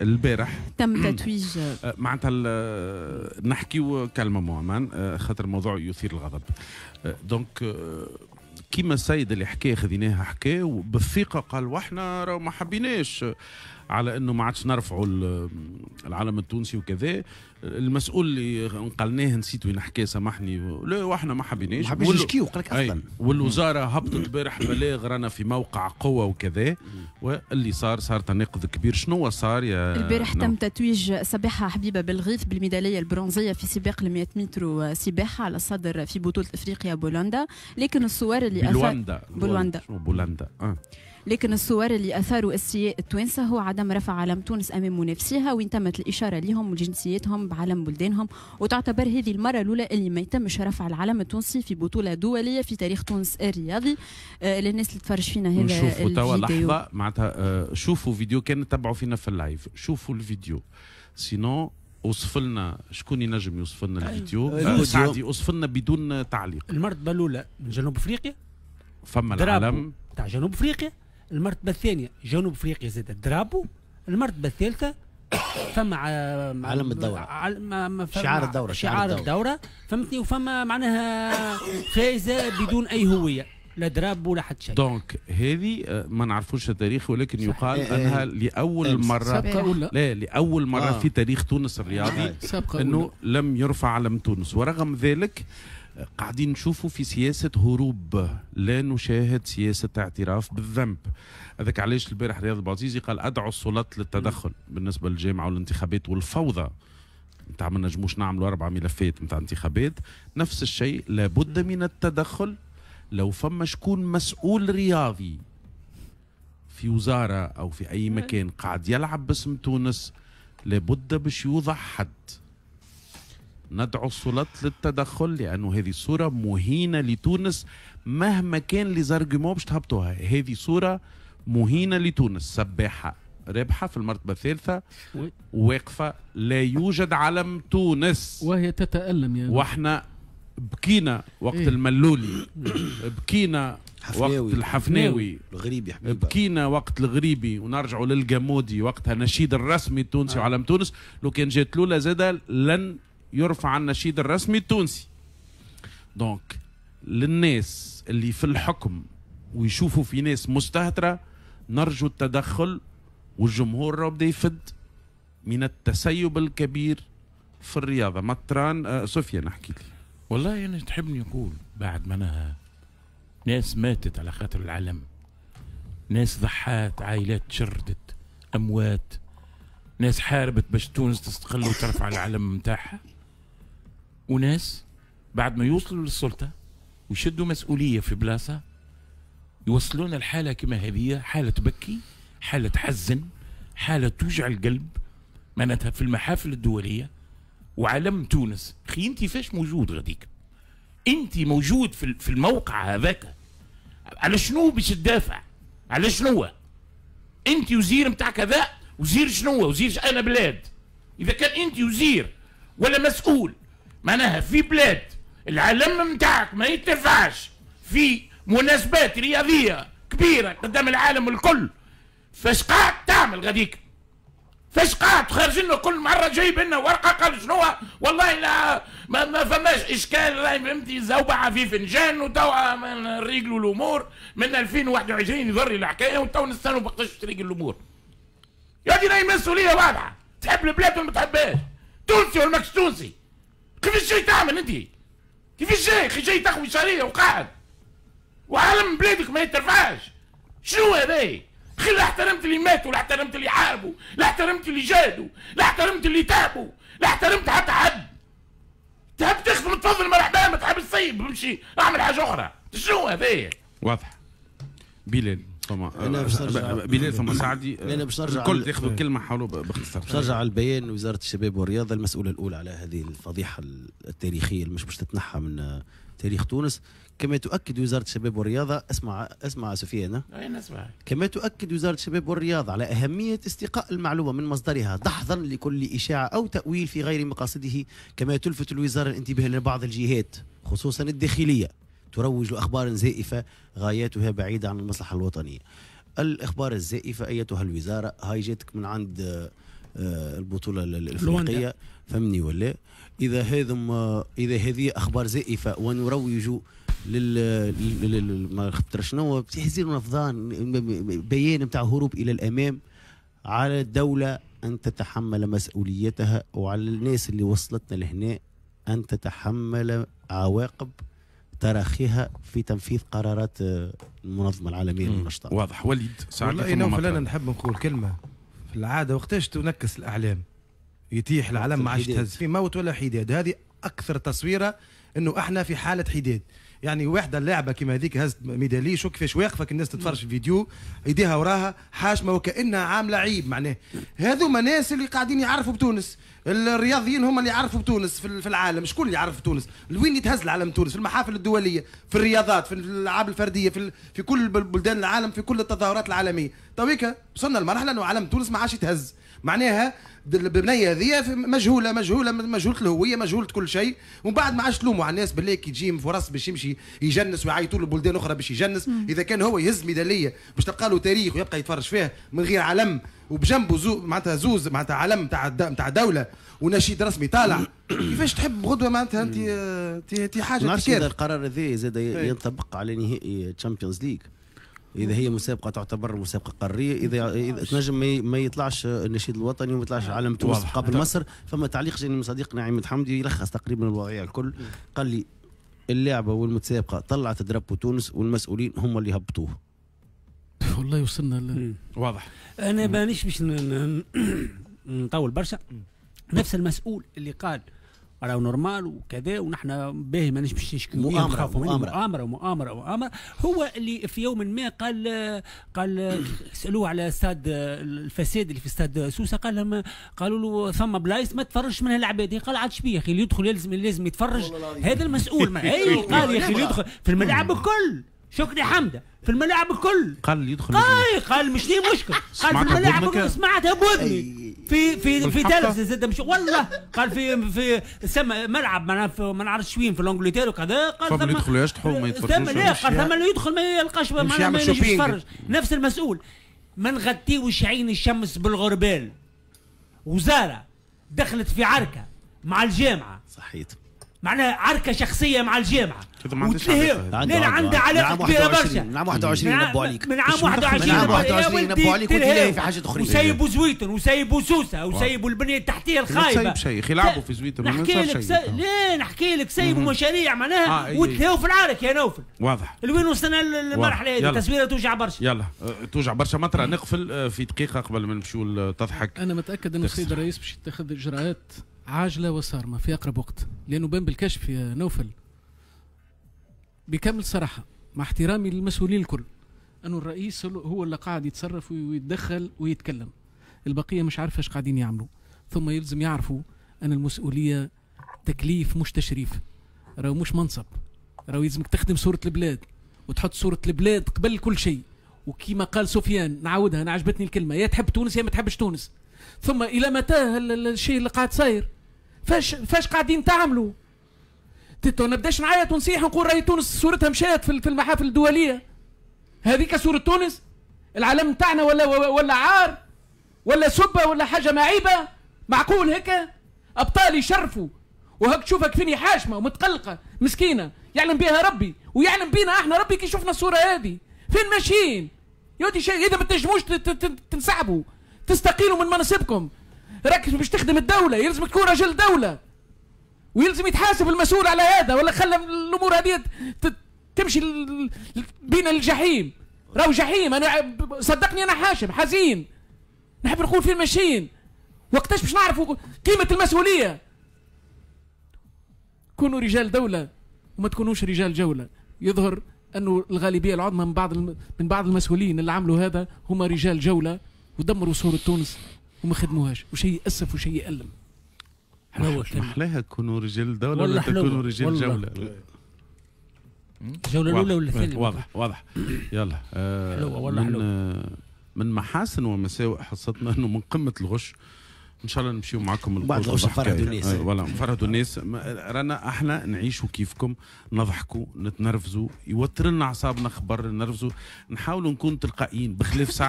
البارح تم تتويج آه، معناتها آه، نحكيو كلمه مؤمن آه، خاطر موضوع يثير الغضب دونك كيما السيد اللي حكاه خذيناها حكى وبالثقه قال واحنا راه ما حبيناش على انه ما عادش نرفعوا العلم التونسي وكذا المسؤول اللي نقلناه نسيت وين حكى سامحني لا واحنا ما حبيناش ما حبيناش نشكيو قال لك اصلا والوزاره هبطت البارح بلاغ رانا في موقع قوه وكذا واللي صار صار تناقض كبير شنو صار يا البارح نعم؟ تم تتويج سباحه حبيبه بالغيث بالميداليه البرونزيه في سباق ال 100 متر سباحه على الصدر في بطوله افريقيا بولندا لكن الصور اللي بولندا بولندا بولندا اه لكن الصور اللي اثاروا استياء التوانسه هو عدم رفع علم تونس امام منافسيها وين تمت الاشاره لهم وجنسيتهم بعلم بلدانهم وتعتبر هذه المرة الأولى اللي ما يتمش رفع العلم التونسي في بطولة دولية في تاريخ تونس الرياضي آه للناس اللي تفرج فينا هذا الفيديو توا لحظة معناتها آه شوفوا فيديو كان تبعوا فينا في اللايف شوفوا الفيديو سينو وصف لنا شكون ينجم يوصف لنا آه، آه، الفيديو سعدي وصف لنا بدون تعليق المرتبه الاولى من جنوب افريقيا فما العلم تاع جنوب افريقيا المرتبه الثانيه جنوب افريقيا زاد درابو المرتبه الثالثه فما علم الدوره علم شعار الدوره شعار الدوره فهمتني وفما معناها فايزه بدون اي هويه لا دراب ولا حتى شيء دونك هذه آه، ما نعرفوش التاريخ ولكن صحيح. يقال إيه،, إيه انها لاول إيه مره ولا. لا لاول مره آه. في تاريخ تونس الرياضي انه لم يرفع علم تونس ورغم ذلك قاعدين نشوفوا في سياسة هروب لا نشاهد سياسة اعتراف بالذنب هذاك علاش البارح رياض البعزيزي قال أدعو السلطات للتدخل بالنسبة للجامعة والانتخابات والفوضى نتاع ما نجموش نعملوا أربع ملفات نتاع انتخابات نفس الشيء لابد من التدخل لو فما شكون مسؤول رياضي في وزارة أو في أي مكان قاعد يلعب باسم تونس لابد باش يوضع حد ندعو السلطات للتدخل لأنه هذه صورة مهينة لتونس مهما كان لي زارجومون باش تهبطوها هذه صورة مهينة لتونس سباحة رابحة في المرتبة الثالثة واقفة لا يوجد علم تونس وهي تتألم يعني واحنا بكينا وقت إيه؟ الملولي بكينا وقت الحفناوي الغريبي حبيبة. بكينا وقت الغريبي ونرجعوا للجمودي وقتها نشيد الرسمي التونسي آه. وعلم تونس لو كان جات لولا زاده لن يرفع النشيد الرسمي التونسي دونك للناس اللي في الحكم ويشوفوا في ناس مستهترة نرجو التدخل والجمهور راه بدا يفد من التسيب الكبير في الرياضة مطران صوفيا آه، نحكي لي والله أنا يعني تحبني أقول بعد ما نهى ناس ماتت على خاطر العلم ناس ضحات عائلات شردت أموات ناس حاربت باش تونس تستقل وترفع العلم متاعها وناس بعد ما يوصلوا للسلطة ويشدوا مسؤولية في بلاصة يوصلون الحالة كما هذه حالة تبكي حالة تحزن حالة توجع القلب معناتها في المحافل الدولية وعلم تونس خي انت فاش موجود غديك انت موجود في الموقع هذاك على شنو باش تدافع على شنو انت وزير نتاع كذا وزير شنو وزير انا بلاد اذا كان انت وزير ولا مسؤول معناها في بلاد العلم نتاعك ما يترفعش في مناسبات رياضيه كبيره قدام العالم الكل فاش قاعد تعمل غاديك فاش قاعد لنا كل مره جايب لنا ورقه قال شنو والله لا ما, ما فماش اشكال راهي فهمتي زوبعه في فنجان وتوا نريقلوا الامور من 2021 يضر الحكايه وتوا نستنوا وقتاش تريقل الامور يا دي راهي مسؤوليه واضحه تحب البلاد ولا ما تحبهاش تونسي ولا ماكش تونسي كيفاش جاي تعمل انت كيفاش جاي اخي جاي تخوي شريه وقاعد وعالم بلادك ما يترفعش شنو هذا اخي لا احترمت اللي ماتوا لا احترمت اللي حاربوا لا احترمت اللي جادوا لا احترمت اللي تعبوا لا احترمت حتى حد تحب تخدم تفضل مرحبا ما تحب تصيب امشي اعمل حاجه اخرى شنو هذا واضح بلال انا باش نرجع بلال ثم سعدي انا باش نرجع الكل ياخذوا كلمه حوله باختصار باش نرجع البيان وزاره الشباب والرياضه المسؤوله الاولى على هذه الفضيحه التاريخيه اللي مش باش تتنحى من تاريخ تونس كما تؤكد وزاره الشباب والرياضه اسمع اسمع سفيان انا اسمع كما تؤكد وزاره الشباب والرياضه على اهميه استقاء المعلومه من مصدرها دحضا لكل اشاعه او تاويل في غير مقاصده كما تلفت الوزاره الانتباه لبعض الجهات خصوصا الداخليه تروج لأخبار زائفة غاياتها بعيدة عن المصلحة الوطنية الأخبار الزائفة أيتها الوزارة هاي جاتك من عند آه، آه، البطولة الأفريقية فهمني ولا إذا هذم آه، إذا هذه أخبار زائفة ونروج لل ما خطر شنو تحزين بيان نتاع هروب الى الامام على الدوله ان تتحمل مسؤوليتها وعلى الناس اللي وصلتنا لهنا ان تتحمل عواقب تراخيها في تنفيذ قرارات آه، المنظمه العالميه للنشاط واضح وليد والله انا فلان نحب نقول كلمه في العاده وقتاش تنكس الاعلام يتيح العلم ما عادش تهز في موت ولا حداد هذه اكثر تصويره انه احنا في حاله حداد يعني واحده اللعبه كيما هذيك هزت ميدالية شو كيفاش واقفه الناس تتفرج في فيديو ايديها وراها حاشمه وكانها عامله عيب معناه هذو ناس اللي قاعدين يعرفوا بتونس الرياضيين هم اللي يعرفوا بتونس في العالم شكون اللي يعرف تونس وين يتهز العالم تونس في المحافل الدوليه في الرياضات في الالعاب الفرديه في, في كل بلدان العالم في كل التظاهرات العالميه تويكا طيب وصلنا لمرحله انه عالم تونس ما عادش يتهز معناها البنيه هذيا مجهوله مجهوله مجهوله الهويه مجهوله كل شيء ومن بعد ما عادش تلوموا على الناس بالله كي تجيهم فرص باش يمشي يجنس ويعيطوا له بلدان اخرى باش يجنس مم. اذا كان هو يهز ميداليه باش تلقى له تاريخ ويبقى يتفرج فيها من غير علم وبجنبه زو معناتها زوز معناتها علم تاع تاع دوله ونشيد رسمي طالع كيفاش تحب غدوه معناتها انت انت حاجه نعرفش اذا القرار هذا زاد إيه. ينطبق على نهائي تشامبيونز ليج اذا هي مسابقه تعتبر مسابقه قاريه اذا اذا تنجم ما يطلعش النشيد الوطني وما يطلعش علم تونس قبل طيب. مصر فما تعليق جاني من صديقنا عماد حمدي يلخص تقريبا الوضعيه الكل قال لي اللعبه والمتسابقه طلعت درب تونس والمسؤولين هم اللي هبطوه والله وصلنا ل... واضح انا مانيش باش نطول برشا نفس المسؤول اللي قال راه نورمال وكذا ونحن باهي ماناش باش نشكي مؤامره مؤامره مؤامره مؤامره مؤامره هو اللي في يوم ما قال قال سالوه على استاد الفساد اللي في استاد سوسه قال لهم قالوا له ثم بلايص ما تفرجش منها العباد قال عاد شبيه يا اخي اللي يدخل لازم لازم يتفرج هذا المسؤول ما قال يا اخي يدخل في الملعب الكل شكري حمده في الملاعب الكل قال يدخل قال قال مش دي مشكله قال في الملاعب الكل سمعتها بودني في في في تلفزه زاد مش والله قال في في سما ملعب ما نعرفش وين في الانجلتير وكذا قال ثم يدخلوا يشطحوا ما يتفرجوش ثم لا قال ثم اللي يدخل ما يلقاش ما يتفرج نفس المسؤول ما نغطيوش عين الشمس بالغربال وزاره دخلت في عركه مع الجامعه صحيت معناها عركه شخصيه مع الجامعه وتلهي لا عندها علاقه كبيره نعم، برشا من عام 21 نبوا عليك من عام 21 من عام 21 نبوا عليك وتلهي في حاجه اخرى وسايبوا زويتن وسايبوا سوسه وسايبوا البنيه التحتيه الخايبه سايب شيخ يلعبوا في زويتن نحكي لك لا نحكي لك سايبوا مشاريع معناها آه، وتلهيوا في العرك يا نوفل واضح لوين وصلنا للمرحله هذه التصويره توجع برشا يلا أه، توجع برشا مطرة نقفل أه، في دقيقه قبل ما نمشيو تضحك انا متاكد ان السيد الرئيس باش يتخذ اجراءات عاجله وصارمه في اقرب وقت لانه بين بالكشف يا نوفل بكامل صراحه مع احترامي للمسؤولين الكل انه الرئيس هو اللي قاعد يتصرف ويتدخل ويتكلم البقيه مش عارفه ايش قاعدين يعملوا ثم يلزم يعرفوا ان المسؤوليه تكليف مش تشريف راهو مش منصب راهو يلزمك تخدم صوره البلاد وتحط صوره البلاد قبل كل شيء وكما قال سفيان نعاودها انا عجبتني الكلمه يا تحب تونس يا ما تحبش تونس ثم الى متى الشيء اللي قاعد صاير فاش فاش قاعدين تعملوا تتو نبداش معايا تونسيح نقول راهي تونس صورتها مشات في المحافل الدوليه هذيك صوره تونس العالم تاعنا ولا ولا عار ولا سبه ولا حاجه معيبه معقول هكا ابطال يشرفوا وهك تشوفها فيني حاشمه ومتقلقه مسكينه يعلم بها ربي ويعلم بينا احنا ربي كي شفنا الصوره هذه فين ماشيين يا ودي شيء اذا ما تنجموش تنسحبوا تستقيلوا من مناصبكم ركز باش تخدم الدوله يلزم تكون رجل دوله ويلزم يتحاسب المسؤول على هذا ولا خلى الامور هذه تمشي بين الجحيم راهو جحيم انا صدقني انا حاشم حزين نحب نقول فين ماشيين وقتاش باش نعرفوا قيمه المسؤوليه كونوا رجال دوله وما تكونوش رجال جوله يظهر انه الغالبيه العظمى من بعض من بعض المسؤولين اللي عملوا هذا هما رجال جوله ودمروا صوره تونس وما خدموهاش وشيء اسف وشيء الم حلاوه محلاها تكونوا رجال دوله ولا تكونوا رجال جوله الجوله الاولى ولا الثانيه واضح واضح يلا آه حلوه والله من, حلوة. آه من محاسن ومساوئ حصتنا انه من قمه الغش ان شاء الله نمشيو معكم بعد الغش نفرهدوا الناس آه، ولا نفرهدوا الناس رانا احنا نعيشوا كيفكم نضحكوا نتنرفزوا يوتر لنا اعصابنا خبر نرفزوا نحاولوا نكون تلقائيين بخلاف ساعة